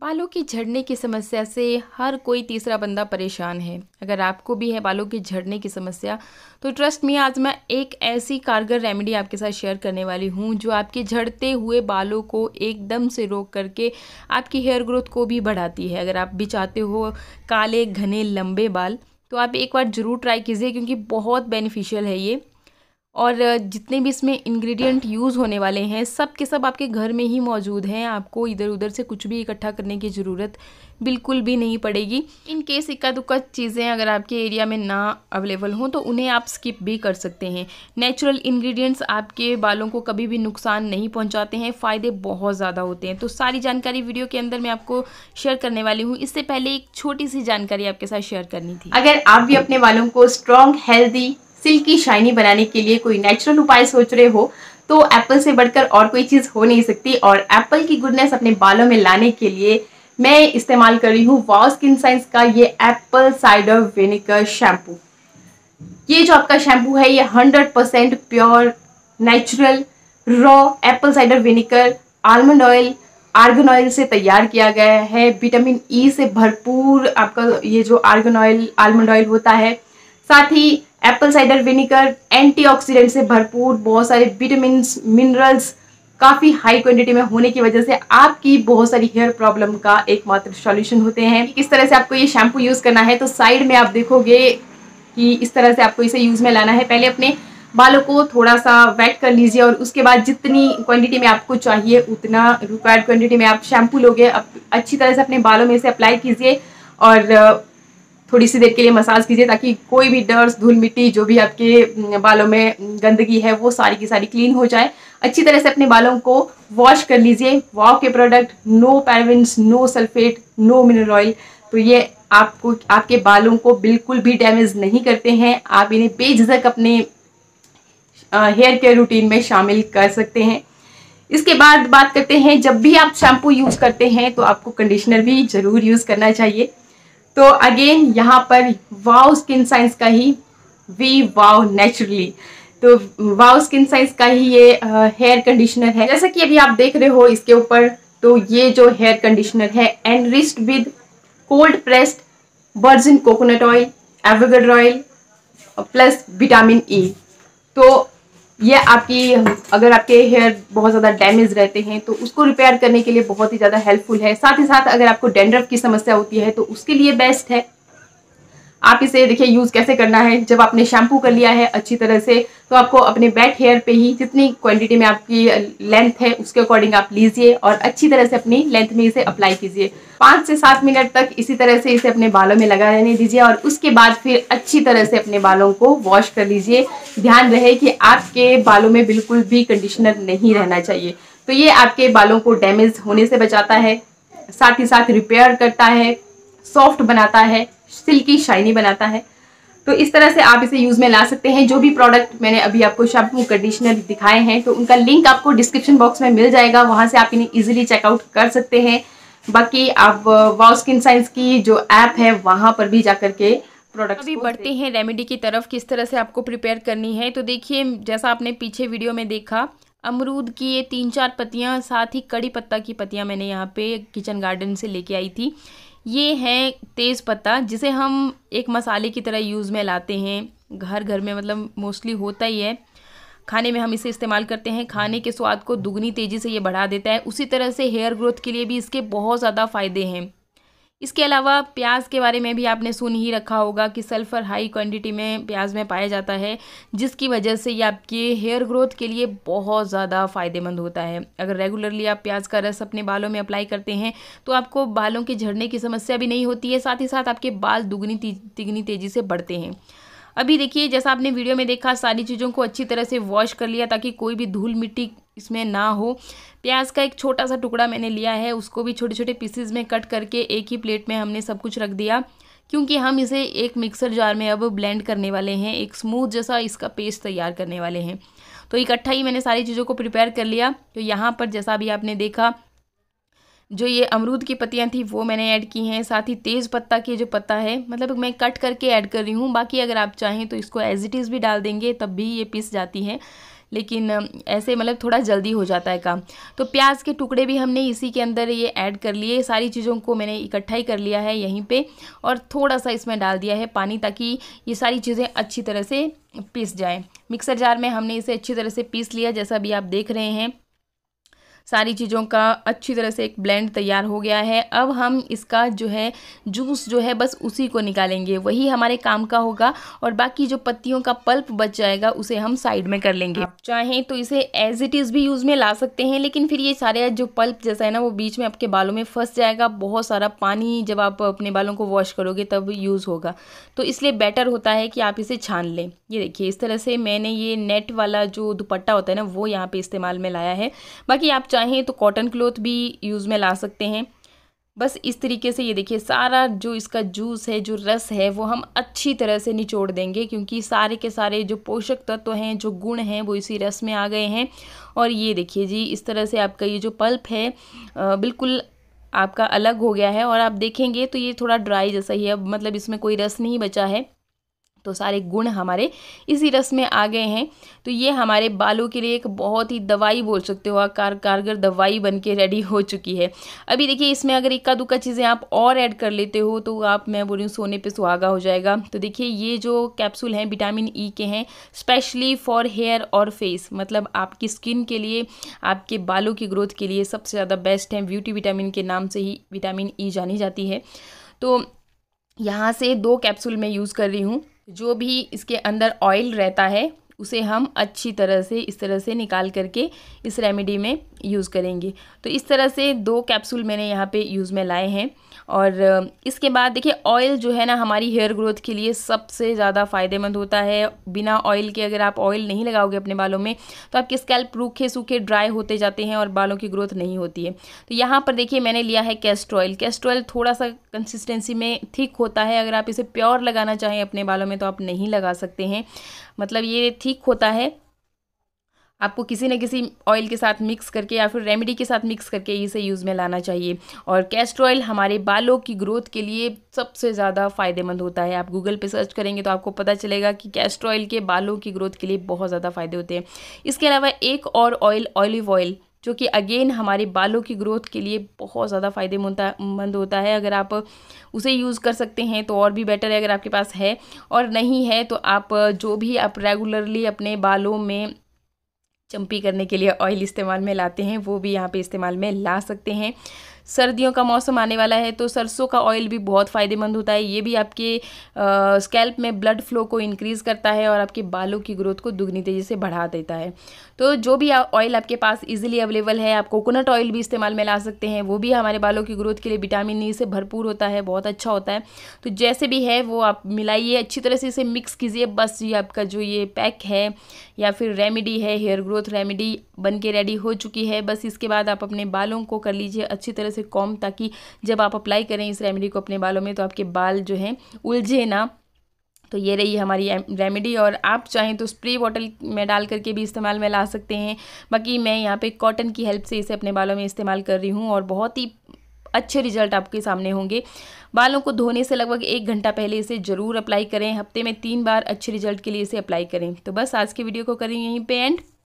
बालों की झड़ने की समस्या से हर कोई तीसरा बंदा परेशान है अगर आपको भी है बालों की झड़ने की समस्या तो ट्रस्ट में आज मैं एक ऐसी कारगर रेमेडी आपके साथ शेयर करने वाली हूँ जो आपके झड़ते हुए बालों को एकदम से रोक करके आपकी हेयर ग्रोथ को भी बढ़ाती है अगर आप भी चाहते हो काले घने लंबे बाल तो आप एक बार ज़रूर ट्राई कीजिए क्योंकि बहुत बेनिफिशियल है ये और जितने भी इसमें इंग्रेडिएंट यूज़ होने वाले हैं सब के सब आपके घर में ही मौजूद हैं आपको इधर उधर से कुछ भी इकट्ठा करने की ज़रूरत बिल्कुल भी नहीं पड़ेगी इन केस इक्का दुक्का चीज़ें अगर आपके एरिया में ना अवेलेबल हों तो उन्हें आप स्किप भी कर सकते हैं नेचुरल इंग्रेडिएंट्स आपके बालों को कभी भी नुकसान नहीं पहुंचाते हैं फ़ायदे बहुत ज़्यादा होते हैं तो सारी जानकारी वीडियो के अंदर मैं आपको शेयर करने वाली हूँ इससे पहले एक छोटी सी जानकारी आपके साथ शेयर करनी थी अगर आप भी अपने बालों को स्ट्रॉन्ग हेल्दी सिल्की शाइनी बनाने के लिए कोई नेचुरल उपाय सोच रहे हो तो एप्पल से बढ़कर और कोई चीज़ हो नहीं सकती और एप्पल की गुडनेस अपने बालों में लाने के लिए मैं इस्तेमाल कर रही हूँ वॉ स्किन साइंस का ये एप्पल साइडर विनेगर शैम्पू ये जो आपका शैम्पू है ये hundred percent pure natural raw apple cider vinegar almond oil argan oil से तैयार किया गया है विटामिन ई e से भरपूर आपका ये जो आर्गन ऑयल आलमंड ऑयल होता है साथ ही एप्पल साइडर विनीगर एंटीऑक्सीडेंट से भरपूर बहुत सारे विटामिन मिनरल्स काफ़ी हाई क्वांटिटी में होने की वजह से आपकी बहुत सारी हेयर प्रॉब्लम का एकमात्र सॉल्यूशन होते हैं किस तरह से आपको ये शैम्पू यूज़ करना है तो साइड में आप देखोगे कि इस तरह से आपको इसे यूज़ में लाना है पहले अपने बालों को थोड़ा सा वेट कर लीजिए और उसके बाद जितनी क्वांटिटी में आपको चाहिए उतना रिक्वायर्ड क्वांटिटी में आप शैम्पू लोगे अच्छी तरह से अपने बालों में इसे अप्लाई कीजिए और थोड़ी सी देर के लिए मसाज कीजिए ताकि कोई भी डर्स धूल मिट्टी जो भी आपके बालों में गंदगी है वो सारी की सारी क्लीन हो जाए अच्छी तरह से अपने बालों को वॉश कर लीजिए वॉक के product no parabens no sulphate no mineral oil तो ये आपको आपके बालों को बिल्कुल भी डैमेज नहीं करते हैं आप इन्हें बेझक अपने हेयर केयर रूटीन में शामिल कर सकते हैं इसके बाद बात करते हैं जब भी आप शैम्पू यूज़ करते हैं तो आपको कंडीशनर भी ज़रूर यूज़ करना चाहिए तो अगेन यहाँ पर वाव स्किन साइंस का ही वी वाव नेचुरली तो वाव स्किन साइंस का ही ये हेयर uh, कंडीशनर है जैसा कि अभी आप देख रहे हो इसके ऊपर तो ये जो हेयर कंडीशनर है enriched with cold pressed virgin coconut oil avocado oil plus vitamin E तो ये आपकी अगर आपके हेयर बहुत ज़्यादा डैमेज रहते हैं तो उसको रिपेयर करने के लिए बहुत ही ज़्यादा हेल्पफुल है साथ ही साथ अगर आपको डेंड्रफ की समस्या होती है तो उसके लिए बेस्ट है आप इसे देखिए यूज़ कैसे करना है जब आपने शैम्पू कर लिया है अच्छी तरह से तो आपको अपने बैक हेयर पे ही जितनी क्वांटिटी में आपकी लेंथ है उसके अकॉर्डिंग आप लीजिए और अच्छी तरह से अपनी लेंथ में इसे अप्लाई कीजिए पाँच से सात मिनट तक इसी तरह से इसे अपने बालों में लगा रहने दीजिए और उसके बाद फिर अच्छी तरह से अपने बालों को वॉश कर लीजिए ध्यान रहे कि आपके बालों में बिल्कुल भी कंडीशनर नहीं रहना चाहिए तो ये आपके बालों को डैमेज होने से बचाता है साथ ही साथ रिपेयर करता है सॉफ्ट बनाता है सिल्की शाइनी बनाता है तो इस तरह से आप इसे यूज़ में ला सकते हैं जो भी प्रोडक्ट मैंने अभी आपको शैम्पू कंडीशनर दिखाए हैं तो उनका लिंक आपको डिस्क्रिप्शन बॉक्स में मिल जाएगा वहाँ से आप इन्हें ईजिली चेकआउट कर सकते हैं बाकी आप वाओ स्किन साइंस की जो ऐप है वहाँ पर भी जा के प्रोडक्ट अभी बढ़ते हैं रेमेडी की तरफ किस तरह से आपको प्रिपेयर करनी है तो देखिए जैसा आपने पीछे वीडियो में देखा अमरूद की ये तीन चार पत्तियाँ साथ ही कड़ी पत्ता की पत्तियां मैंने यहाँ पे किचन गार्डन से लेके आई थी ये है तेज़ पत्ता जिसे हम एक मसाले की तरह यूज़ में लाते हैं घर घर में मतलब मोस्टली होता ही है खाने में हम इसे इस्तेमाल करते हैं खाने के स्वाद को दुगनी तेज़ी से ये बढ़ा देता है उसी तरह से हेयर ग्रोथ के लिए भी इसके बहुत ज़्यादा फ़ायदे हैं इसके अलावा प्याज के बारे में भी आपने सुन ही रखा होगा कि सल्फ़र हाई क्वांटिटी में प्याज में पाया जाता है जिसकी वजह से ये आपके हेयर ग्रोथ के लिए बहुत ज़्यादा फ़ायदेमंद होता है अगर रेगुलरली आप प्याज का रस अपने बालों में अप्लाई करते हैं तो आपको बालों के झड़ने की समस्या भी नहीं होती है साथ ही साथ आपके बाल दुगनी तिगनी तेज़ी से बढ़ते हैं अभी देखिए जैसा आपने वीडियो में देखा सारी चीज़ों को अच्छी तरह से वॉश कर लिया ताकि कोई भी धूल मिट्टी इसमें ना हो प्याज का एक छोटा सा टुकड़ा मैंने लिया है उसको भी छोटे छोटे पीसेज में कट करके एक ही प्लेट में हमने सब कुछ रख दिया क्योंकि हम इसे एक मिक्सर जार में अब ब्लेंड करने वाले हैं एक स्मूथ जैसा इसका पेस्ट तैयार करने वाले हैं तो इकट्ठा ही मैंने सारी चीज़ों को प्रिपेयर कर लिया तो यहाँ पर जैसा भी आपने देखा जो ये अमरूद की पत्तियाँ थी वो मैंने ऐड की हैं साथ ही तेज़ पत्ता की जो पत्ता है मतलब मैं कट करके ऐड कर रही हूँ बाकी अगर आप चाहें तो इसको एज इट इज़ भी डाल देंगे तब भी ये पिस जाती है लेकिन ऐसे मतलब थोड़ा जल्दी हो जाता है काम तो प्याज के टुकड़े भी हमने इसी के अंदर ये ऐड कर लिए सारी चीज़ों को मैंने इकट्ठा ही कर लिया है यहीं पर और थोड़ा सा इसमें डाल दिया है पानी ताकि ये सारी चीज़ें अच्छी तरह से पीस जाएँ मिक्सर जार में हमने इसे अच्छी तरह से पीस लिया जैसा भी आप देख रहे हैं सारी चीज़ों का अच्छी तरह से एक ब्लेंड तैयार हो गया है अब हम इसका जो है जूस जो है बस उसी को निकालेंगे वही हमारे काम का होगा और बाकी जो पत्तियों का पल्प बच जाएगा उसे हम साइड में कर लेंगे आप चाहें तो इसे एज इट इज़ भी यूज़ में ला सकते हैं लेकिन फिर ये सारे जो पल्प जैसा है ना वो बीच में आपके बालों में फंस जाएगा बहुत सारा पानी जब आप अपने बालों को वॉश करोगे तब यूज़ होगा तो इसलिए बेटर होता है कि आप इसे छान लें ये देखिए इस तरह से मैंने ये नेट वाला जो दुपट्टा होता है ना वो यहाँ पर इस्तेमाल में लाया है बाकी आप चाहें तो कॉटन क्लोथ भी यूज़ में ला सकते हैं बस इस तरीके से ये देखिए सारा जो इसका जूस है जो रस है वो हम अच्छी तरह से निचोड़ देंगे क्योंकि सारे के सारे जो पोषक तत्व तो हैं जो गुण हैं वो इसी रस में आ गए हैं और ये देखिए जी इस तरह से आपका ये जो पल्प है बिल्कुल आपका अलग हो गया है और आप देखेंगे तो ये थोड़ा ड्राई जैसा ही है मतलब इसमें कोई रस नहीं बचा है तो सारे गुण हमारे इसी रस में आ गए हैं तो ये हमारे बालों के लिए एक बहुत ही दवाई बोल सकते हो कार कारगर दवाई बन के रेडी हो चुकी है अभी देखिए इसमें अगर इक्का दुक्का चीज़ें आप और ऐड कर लेते हो तो आप मैं बोल रही सोने पर सुहागा हो जाएगा तो देखिए ये जो कैप्सूल हैं विटामिन ई e के हैं स्पेशली फॉर हेयर और फेस मतलब आपकी स्किन के लिए आपके बालों की ग्रोथ के लिए सबसे ज़्यादा बेस्ट हैं ब्यूटी विटामिन के नाम से ही विटामिन ई e जानी जाती है तो यहाँ से दो कैप्सूल मैं यूज़ कर रही हूँ जो भी इसके अंदर ऑयल रहता है उसे हम अच्छी तरह से इस तरह से निकाल करके इस रेमेडी में यूज़ करेंगे तो इस तरह से दो कैप्सूल मैंने यहाँ पे यूज़ में लाए हैं और इसके बाद देखिए ऑयल जो है ना हमारी हेयर ग्रोथ के लिए सबसे ज़्यादा फ़ायदेमंद होता है बिना ऑयल के अगर आप ऑयल नहीं लगाओगे अपने बालों में तो आपके स्कैल्प रूखे सूखे ड्राई होते जाते हैं और बालों की ग्रोथ नहीं होती है तो यहाँ पर देखिए मैंने लिया है कैस्ट्रॉयल ऑयल थोड़ा सा कंसिस्टेंसी में थिक होता है अगर आप इसे प्योर लगाना चाहें अपने बालों में तो आप नहीं लगा सकते हैं मतलब ये ठीक होता है आपको किसी न किसी ऑयल के साथ मिक्स करके या फिर रेमेडी के साथ मिक्स करके इसे यूज़ में लाना चाहिए और कैस्टर ऑयल हमारे बालों की ग्रोथ के लिए सबसे ज़्यादा फ़ायदेमंद होता है आप गूगल पे सर्च करेंगे तो आपको पता चलेगा कि कैस्टर ऑयल के बालों की ग्रोथ के लिए बहुत ज़्यादा फ़ायदे होते हैं इसके अलावा एक और ऑयल ऑलिव ऑयल जो कि अगेन हमारे बालों की ग्रोथ के लिए बहुत ज़्यादा फ़ायदेमंद मंद होता है अगर आप उसे यूज़ कर सकते हैं तो और भी बेटर है अगर आपके पास है और नहीं है तो आप जो भी आप रेगुलरली अपने बालों में चंपी करने के लिए ऑयल इस्तेमाल में लाते हैं वो भी यहाँ पे इस्तेमाल में ला सकते हैं सर्दियों का मौसम आने वाला है तो सरसों का ऑयल भी बहुत फ़ायदेमंद होता है ये भी आपके स्कैल्प में ब्लड फ्लो को इंक्रीज़ करता है और आपके बालों की ग्रोथ को दुगनी तेज़ी से बढ़ा देता है तो जो भी ऑयल आपके पास ईजिली अवेलेबल है आप कोकोनट ऑयल भी इस्तेमाल में ला सकते हैं वो भी हमारे बालों की ग्रोथ के लिए विटामिन ई e से भरपूर होता है बहुत अच्छा होता है तो जैसे भी है वो आप मिलाइए अच्छी तरह से इसे मिक्स कीजिए बस ये आपका जो ये पैक है या फिर रेमेडी है हेयर ग्रोथ रेमेडी बन के रेडी हो चुकी है बस इसके बाद आप अपने बालों को कर लीजिए अच्छी तरह से कॉम ताकि जब आप अप्लाई करें इस रेमेडी को अपने बालों में तो आपके बाल जो हैं उलझे ना तो ये रही हमारी रेमेडी और आप चाहें तो स्प्रे बॉटल में डाल करके भी इस्तेमाल में ला सकते हैं बाकी मैं यहाँ पे कॉटन की हेल्प से इसे अपने बालों में इस्तेमाल कर रही हूँ और बहुत ही अच्छे रिजल्ट आपके सामने होंगे बालों को धोने से लगभग एक घंटा पहले इसे ज़रूर अप्लाई करें हफ्ते में तीन बार अच्छे रिजल्ट के लिए इसे अप्लाई करें तो बस आज की वीडियो को करें यहीं पर एंड